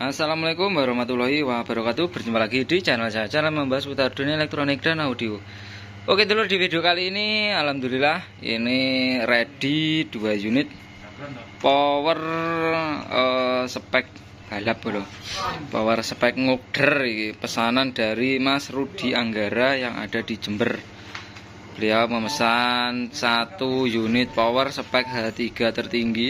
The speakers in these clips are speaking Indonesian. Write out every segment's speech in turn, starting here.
Assalamualaikum warahmatullahi wabarakatuh Berjumpa lagi di channel saya Channel membahas putar dunia elektronik dan audio Oke dulu di video kali ini Alhamdulillah ini ready 2 unit Power uh, spek galap loh Power spek ngoder Pesanan dari Mas Rudi Anggara yang ada di Jember Beliau memesan satu unit power spek H3 tertinggi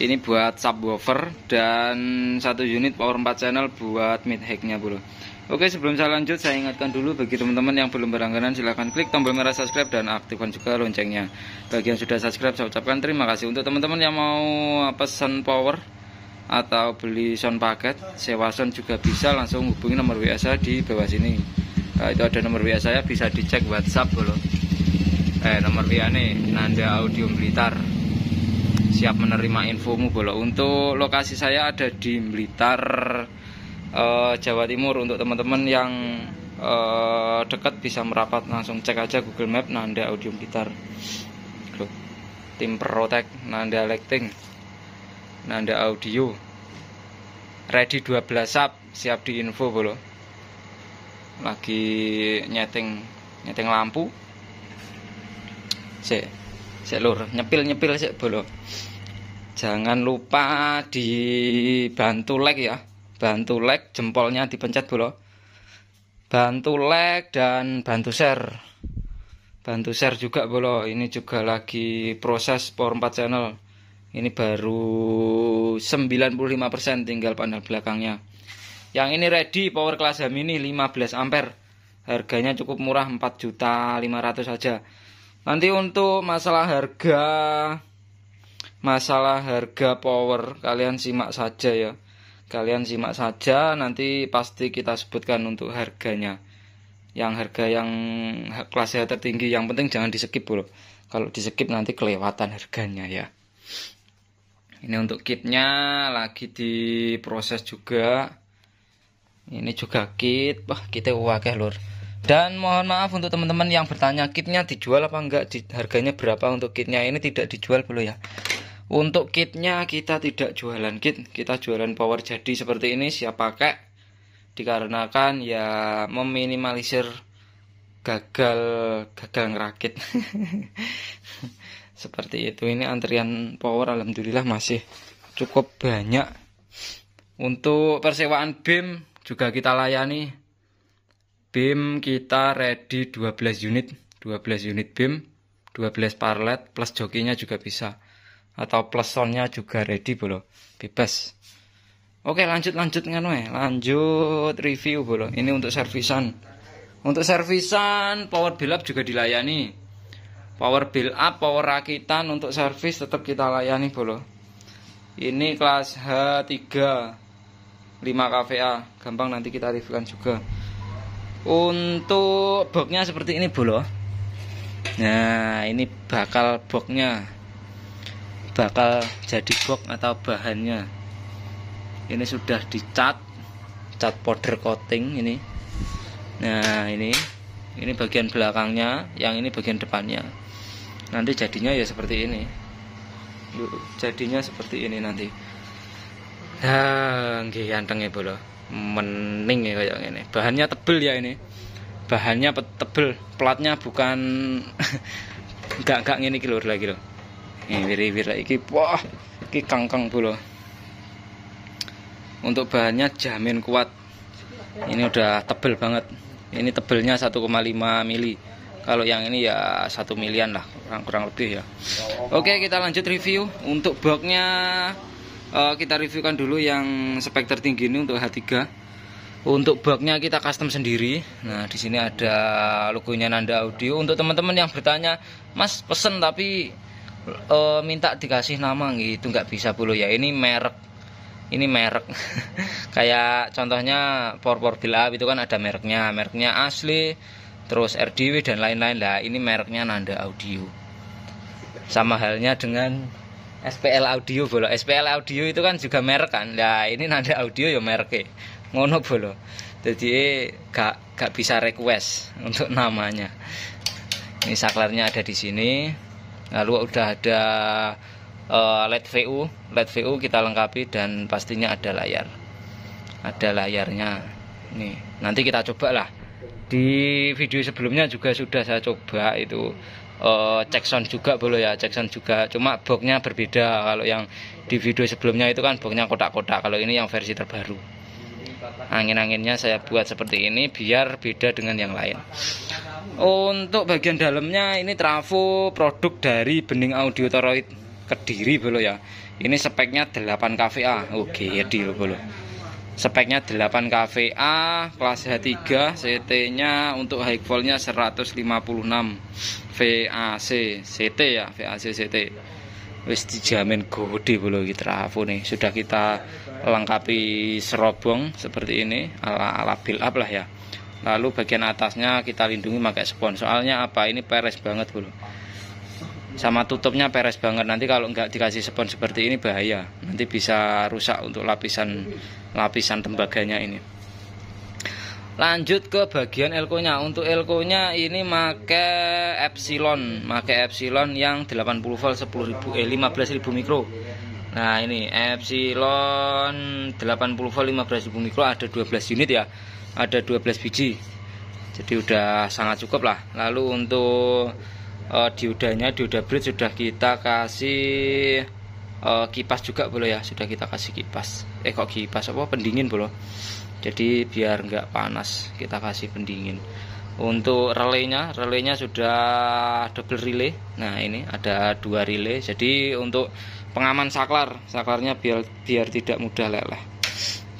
ini buat subwoofer dan satu unit power 4 channel buat mid hacknya bro oke sebelum saya lanjut saya ingatkan dulu bagi teman-teman yang belum berlangganan silahkan klik tombol merah subscribe dan aktifkan juga loncengnya bagi yang sudah subscribe saya ucapkan terima kasih untuk teman-teman yang mau pesan power atau beli sound paket sewa sound juga bisa langsung hubungi nomor WA saya di bawah sini nah, itu ada nomor WA saya bisa dicek WhatsApp bro eh nomor WA nih Nanda Audio Militer siap menerima infomu Bolo. Untuk lokasi saya ada di Blitar, uh, Jawa Timur. Untuk teman-teman yang uh, dekat bisa merapat langsung cek aja Google Map Nanda Audio Blitar. tim Protek Nanda Lighting, Nanda Audio. Ready 12 sub siap di info Bolo. Lagi nyeting nyeting lampu. Cek. Sik lur, nyepil-nyepil sik bolo. Jangan lupa dibantu like ya. Bantu like jempolnya dipencet bolo. Bantu like dan bantu share. Bantu share juga bolo. Ini juga lagi proses Power 4 channel. Ini baru 95% tinggal panel belakangnya. Yang ini ready power kelas mini, ini 15 ampere. Harganya cukup murah 4.500 saja. Nanti untuk masalah harga masalah harga power kalian simak saja ya. Kalian simak saja nanti pasti kita sebutkan untuk harganya. Yang harga yang kelasnya tertinggi yang penting jangan di skip Kalau di skip nanti kelewatan harganya ya. Ini untuk kitnya lagi diproses juga. Ini juga kit, wah kita wakil lur. Dan mohon maaf untuk teman-teman yang bertanya kitnya dijual apa enggak, di, harganya berapa untuk kitnya ini tidak dijual dulu ya. Untuk kitnya kita tidak jualan kit, kita jualan power jadi seperti ini siap pakai dikarenakan ya meminimalisir gagal gagal ngerakit. seperti itu ini antrian power alhamdulillah masih cukup banyak. Untuk persewaan BIM juga kita layani BIM kita ready 12 unit 12 unit BIM 12 parlet plus jokinya juga bisa atau plus soundnya juga ready bolo bebas oke lanjut lanjut nganu ya. lanjut review bolo ini untuk servisan untuk servisan power build up juga dilayani power build up power rakitan untuk servis tetap kita layani bolo ini kelas H3 5 KVA gampang nanti kita reviewkan juga untuk boxnya seperti ini bu loh. Nah ini bakal boxnya bakal jadi box atau bahannya. Ini sudah dicat cat powder coating ini. Nah ini ini bagian belakangnya, yang ini bagian depannya. Nanti jadinya ya seperti ini. Jadinya seperti ini nanti. Nah, nggih anteng bu bola mening ya kayak ini bahannya tebel ya ini bahannya tebel platnya bukan gak gak ini kilo lagi loh ini wiri wiri iki wah iki kangkang bulu untuk bahannya jamin kuat ini udah tebel banget ini tebelnya 1,5 mili kalau yang ini ya satu milian lah kurang kurang lebih ya oke kita lanjut review untuk boxnya uh, kita reviewkan dulu yang spek tertinggi ini untuk H3 untuk bugnya kita custom sendiri nah di sini ada logonya Nanda Audio untuk teman-teman yang bertanya mas pesen tapi uh, minta dikasih nama gitu nggak bisa dulu ya ini merek ini merek kayak contohnya Power Power itu kan ada mereknya mereknya asli terus RDW dan lain-lain lah ini mereknya Nanda Audio sama halnya dengan SPL Audio bolo. SPL Audio itu kan juga merek kan. Nah, ini nanti audio ya merek Ngono bolo. Jadi eh, gak gak bisa request untuk namanya. Ini saklarnya ada di sini. Lalu udah ada uh, LED VU, LED VU kita lengkapi dan pastinya ada layar. Ada layarnya. Nih, nanti kita coba lah. Di video sebelumnya juga sudah saya coba itu uh, eh, cek sound juga boleh ya cek sound juga cuma boxnya berbeda kalau yang di video sebelumnya itu kan boxnya kotak-kotak kalau ini yang versi terbaru angin-anginnya saya buat seperti ini biar beda dengan yang lain untuk bagian dalamnya ini trafo produk dari bening audio toroid kediri belo ya ini speknya 8 kVA oke okay, ya deal belo speknya 8 KVA kelas H3 CT nya untuk high volt nya 156 VAC CT ya VAC CT wis dijamin gede bolo kita trafo nih sudah kita lengkapi serobong seperti ini ala ala build up lah ya lalu bagian atasnya kita lindungi pakai spons soalnya apa ini peres banget bolo sama tutupnya peres banget nanti kalau nggak dikasih spons seperti ini bahaya nanti bisa rusak untuk lapisan lapisan tembaganya ini lanjut ke bagian elkonya untuk elkonya ini make epsilon make epsilon yang 80 volt ribu eh ribu mikro nah ini epsilon 80 volt ribu mikro ada 12 unit ya ada 12 biji jadi udah sangat cukup lah lalu untuk uh, eh, diodanya dioda bridge sudah kita kasih uh, kipas juga boleh ya sudah kita kasih kipas eh kok kipas apa pendingin boleh jadi biar nggak panas kita kasih pendingin untuk relaynya relaynya sudah double relay nah ini ada dua relay jadi untuk pengaman saklar saklarnya biar biar tidak mudah leleh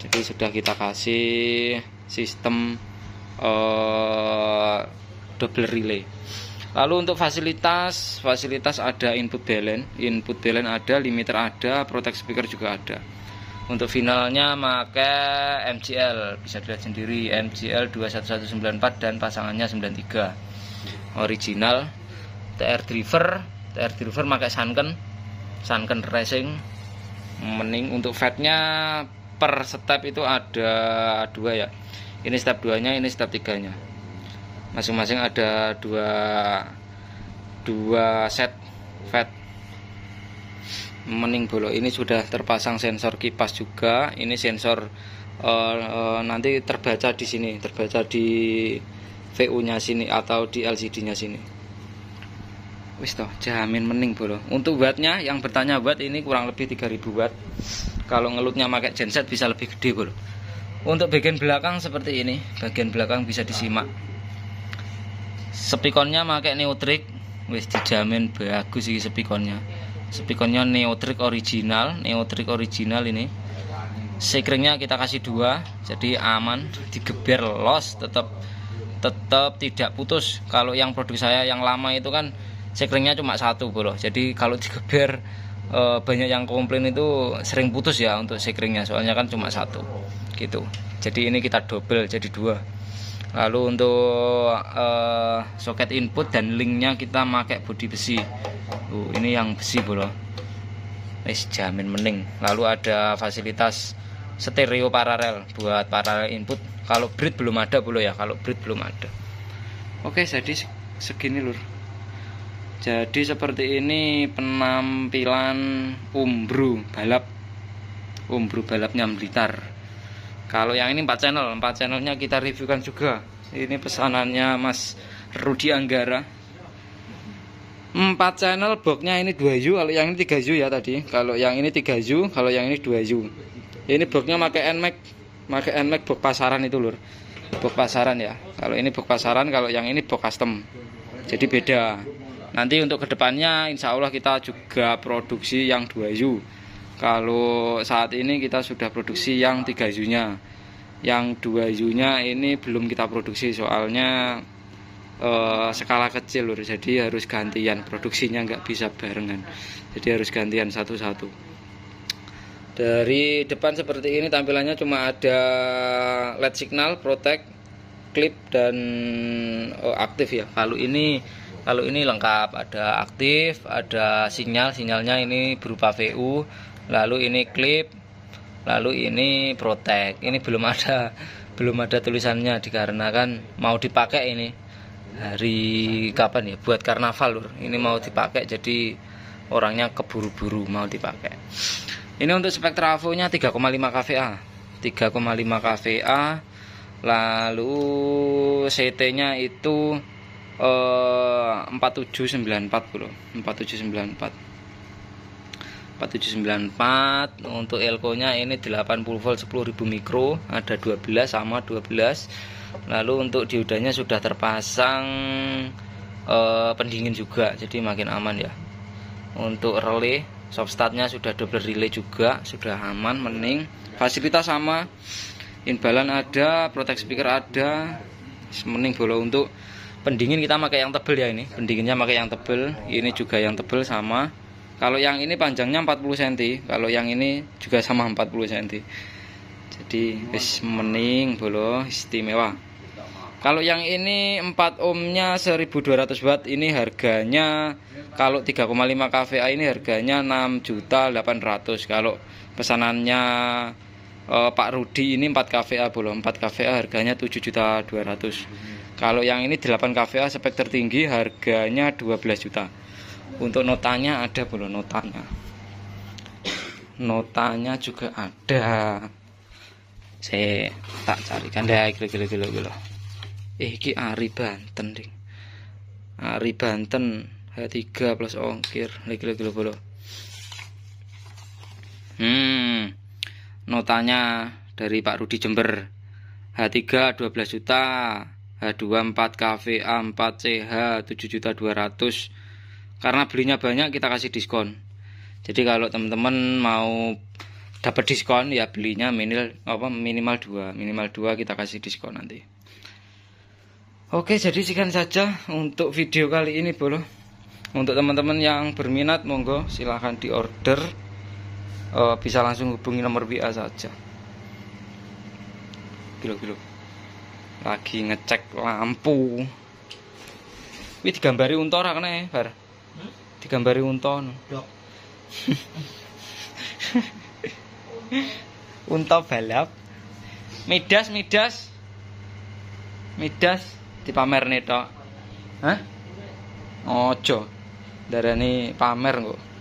jadi sudah kita kasih sistem uh, double relay Lalu untuk fasilitas, fasilitas ada input balance, input balance ada, limiter ada, protect speaker juga ada. Untuk finalnya pakai MCL, bisa dilihat sendiri MCL 21194 dan pasangannya 93. Original TR driver, TR driver pakai Sanken, Sanken Racing. Mening untuk fatnya per step itu ada dua ya. Ini step 2-nya, ini step 3-nya masing-masing ada dua dua set fat mening bolo ini sudah terpasang sensor kipas juga ini sensor e, e, nanti terbaca di sini terbaca di VU nya sini atau di LCD nya sini wis toh jamin mening bolo untuk wattnya yang bertanya watt ini kurang lebih 3000 watt kalau ngelutnya pakai genset bisa lebih gede bolo untuk bagian belakang seperti ini bagian belakang bisa disimak Sepikonnya pakai neotrik, wis dijamin bagus sih sepikonnya. Sepikonnya neotrik original, neotrik original ini. Sekringnya kita kasih dua, jadi aman, digeber los, tetap tetap tidak putus. Kalau yang produk saya yang lama itu kan sekringnya cuma satu, bro. Jadi kalau digeber e, banyak yang komplain itu sering putus ya untuk sekringnya, soalnya kan cuma satu, gitu. Jadi ini kita double jadi dua lalu untuk uh, soket input dan linknya kita pakai bodi besi uh, ini yang besi bro Ini jamin mending lalu ada fasilitas stereo paralel buat paralel input kalau breed belum ada bro ya kalau breed belum ada oke jadi segini lur jadi seperti ini penampilan umbru balap umbru balap melitar kalau yang ini 4 channel 4 channelnya kita reviewkan juga ini pesanannya Mas Rudi Anggara 4 channel boxnya ini 2U kalau yang ini 3U ya tadi kalau yang ini 3U kalau yang ini 2U ini boxnya pakai NMAX pakai NMAX box pasaran itu lur box pasaran ya kalau ini box pasaran kalau yang ini box custom jadi beda nanti untuk kedepannya insya Allah kita juga produksi yang 2U kalau saat ini kita sudah produksi yang 3 yunya. Yang 2 yunya ini belum kita produksi soalnya eh, skala kecil lur. Jadi harus gantian produksinya nggak bisa barengan. Jadi harus gantian satu-satu. Dari depan seperti ini tampilannya cuma ada LED signal, protect, clip dan oh, aktif ya. Kalau ini kalau ini lengkap ada aktif ada sinyal sinyalnya ini berupa VU lalu ini clip lalu ini protek. ini belum ada belum ada tulisannya dikarenakan mau dipakai ini hari kapan ya buat karnaval lur ini mau dipakai jadi orangnya keburu-buru mau dipakai ini untuk spektra 3,5 kVA 3,5 kVA lalu CT nya itu eh, 47940 4794 4794 untuk elko nya ini 80 volt 10.000 mikro ada 12 sama 12 lalu untuk diodanya sudah terpasang eh, pendingin juga jadi makin aman ya untuk relay soft substatnya sudah double relay juga sudah aman mening fasilitas sama inbalan ada protect speaker ada mening bola untuk pendingin kita pakai yang tebel ya ini pendinginnya pakai yang tebel ini juga yang tebel sama kalau yang ini panjangnya 40 cm, kalau yang ini juga sama 40 cm. Jadi wis mening bolo istimewa. Kalau yang ini 4 ohmnya 1200 watt ini harganya kalau 3,5 kVA ini harganya 6 juta 800 kalau pesanannya eh, Pak Rudi ini 4 kVA bolo 4 kVA harganya 7 juta 200 kalau yang ini 8 kVA spek tertinggi harganya 12 juta untuk notanya ada belum notanya notanya juga ada saya tak carikan deh gila gila gila gila eh ki Ari Banten ding Ari Banten H3 plus ongkir lagi gila gila gila hmm notanya dari Pak Rudi Jember H3 12 juta H2 4 KVA 4 CH 7 juta 200 karena belinya banyak kita kasih diskon jadi kalau teman-teman mau dapat diskon ya belinya minimal apa minimal dua minimal dua kita kasih diskon nanti oke jadi sekian saja untuk video kali ini bro. untuk teman-teman yang berminat monggo silahkan order e, eh, bisa langsung hubungi nomor WA saja gilo-gilo lagi ngecek lampu ini digambari untuk kena ya bar Gambari unta no. unta balap midas midas midas dipamer nih tok hah ojo darah pamer kok